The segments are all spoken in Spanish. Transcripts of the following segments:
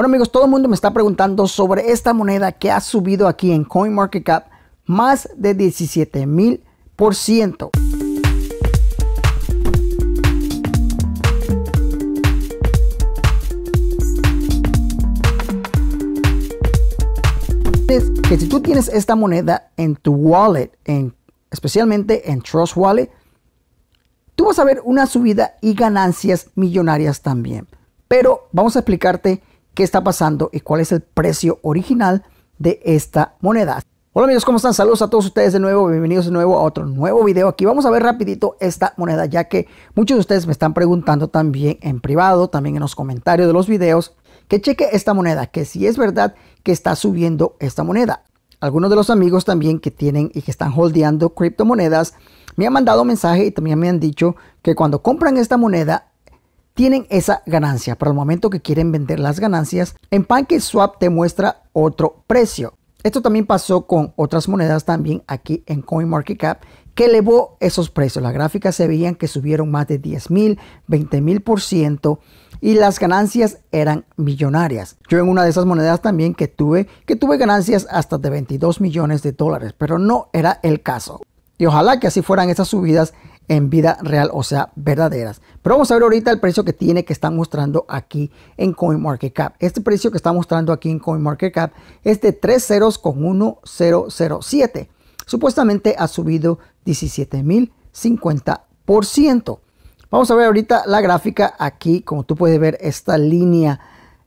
Bueno amigos, todo el mundo me está preguntando sobre esta moneda que ha subido aquí en CoinMarketCap más de 17 mil por ciento. que si tú tienes esta moneda en tu wallet, en, especialmente en Trust Wallet, tú vas a ver una subida y ganancias millonarias también. Pero vamos a explicarte qué está pasando y cuál es el precio original de esta moneda. Hola amigos, ¿cómo están? Saludos a todos ustedes de nuevo, bienvenidos de nuevo a otro nuevo video. Aquí vamos a ver rapidito esta moneda, ya que muchos de ustedes me están preguntando también en privado, también en los comentarios de los videos, que cheque esta moneda, que si es verdad que está subiendo esta moneda. Algunos de los amigos también que tienen y que están holdeando criptomonedas me han mandado mensaje y también me han dicho que cuando compran esta moneda tienen esa ganancia. Para el momento que quieren vender las ganancias, en PancakeSwap te muestra otro precio. Esto también pasó con otras monedas también aquí en CoinMarketCap que elevó esos precios. Las gráficas se veían que subieron más de 10 mil, 20 mil por ciento y las ganancias eran millonarias. Yo en una de esas monedas también que tuve, que tuve ganancias hasta de 22 millones de dólares, pero no era el caso. Y ojalá que así fueran esas subidas en vida real, o sea, verdaderas. Pero vamos a ver ahorita el precio que tiene que están mostrando aquí en CoinMarketCap. Este precio que está mostrando aquí en CoinMarketCap es de 3 ceros con 1007. Supuestamente ha subido 17.050%. Vamos a ver ahorita la gráfica aquí, como tú puedes ver esta línea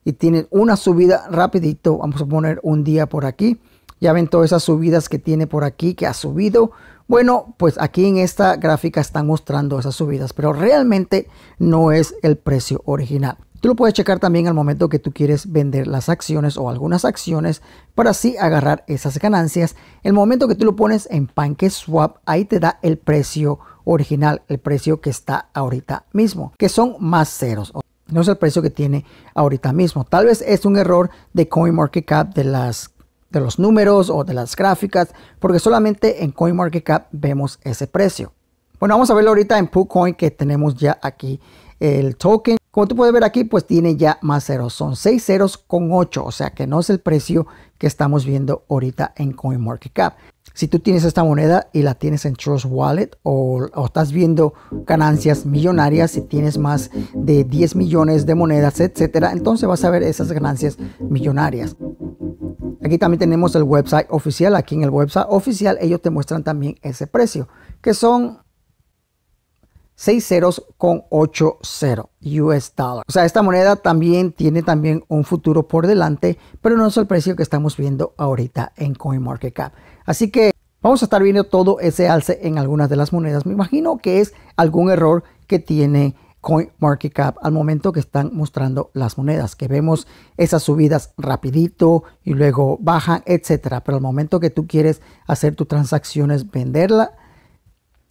y tiene una subida rapidito. Vamos a poner un día por aquí. Ya ven todas esas subidas que tiene por aquí, que ha subido bueno, pues aquí en esta gráfica están mostrando esas subidas, pero realmente no es el precio original. Tú lo puedes checar también al momento que tú quieres vender las acciones o algunas acciones para así agarrar esas ganancias. El momento que tú lo pones en PancakeSwap, ahí te da el precio original, el precio que está ahorita mismo, que son más ceros. No es el precio que tiene ahorita mismo. Tal vez es un error de CoinMarketCap de las de los números o de las gráficas, porque solamente en CoinMarketCap vemos ese precio. Bueno, vamos a verlo ahorita en PooCoin que tenemos ya aquí el token. Como tú puedes ver aquí, pues tiene ya más ceros. Son 6 ceros con 8, o sea que no es el precio que estamos viendo ahorita en CoinMarketCap. Si tú tienes esta moneda y la tienes en Trust Wallet o, o, estás viendo ganancias millonarias, si tienes más de 10 millones de monedas, etcétera, entonces vas a ver esas ganancias millonarias. Aquí también tenemos el website oficial. Aquí en el website oficial ellos te muestran también ese precio, que son 6 ceros con 8 US dollar. O sea, esta moneda también tiene también un futuro por delante, pero no es el precio que estamos viendo ahorita en CoinMarketCap. Así que vamos a estar viendo todo ese alce en algunas de las monedas. Me imagino que es algún error que tiene CoinMarketCap al momento que están mostrando las monedas, que vemos esas subidas rapidito y luego bajan, etcétera. Pero al momento que tú quieres hacer tus transacciones, venderla,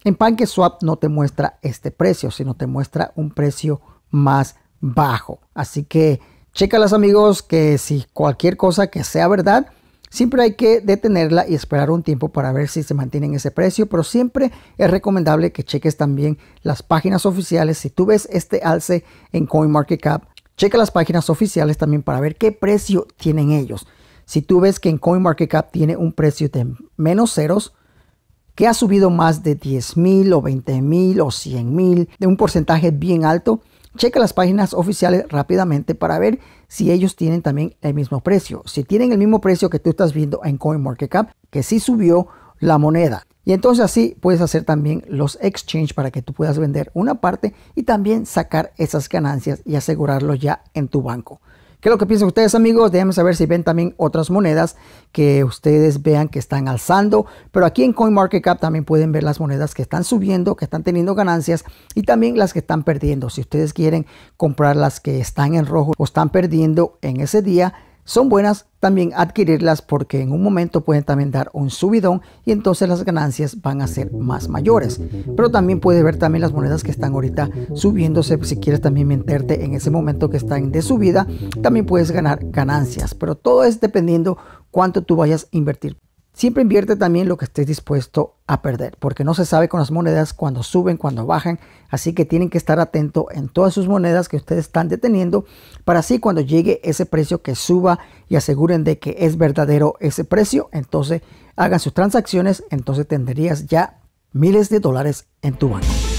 en PancakeSwap no te muestra este precio, sino te muestra un precio más bajo. Así que chécalas amigos que si cualquier cosa que sea verdad, Siempre hay que detenerla y esperar un tiempo para ver si se mantiene en ese precio, pero siempre es recomendable que cheques también las páginas oficiales. Si tú ves este alce en CoinMarketCap, checa las páginas oficiales también para ver qué precio tienen ellos. Si tú ves que en CoinMarketCap tiene un precio de menos ceros, que ha subido más de 10 mil o 20 mil o 100 mil, de un porcentaje bien alto, Checa las páginas oficiales rápidamente para ver si ellos tienen también el mismo precio. Si tienen el mismo precio que tú estás viendo en CoinMarketCap, que sí subió la moneda. Y entonces así puedes hacer también los exchange para que tú puedas vender una parte y también sacar esas ganancias y asegurarlo ya en tu banco. ¿Qué es lo que piensan ustedes, amigos? Déjenme saber si ven también otras monedas que ustedes vean que están alzando. Pero aquí en CoinMarketCap también pueden ver las monedas que están subiendo, que están teniendo ganancias y también las que están perdiendo. Si ustedes quieren comprar las que están en rojo o están perdiendo en ese día, son buenas también adquirirlas porque en un momento pueden también dar un subidón y entonces las ganancias van a ser más mayores. Pero también puedes ver también las monedas que están ahorita subiéndose. Si quieres también meterte en ese momento que están de subida, también puedes ganar ganancias. Pero todo es dependiendo cuánto tú vayas a invertir. Siempre invierte también lo que estés dispuesto a perder, porque no se sabe con las monedas cuando suben, cuando bajan, así que tienen que estar atento en todas sus monedas que ustedes están deteniendo, para así cuando llegue ese precio que suba y aseguren de que es verdadero ese precio, entonces hagan sus transacciones, entonces tendrías ya miles de dólares en tu banco.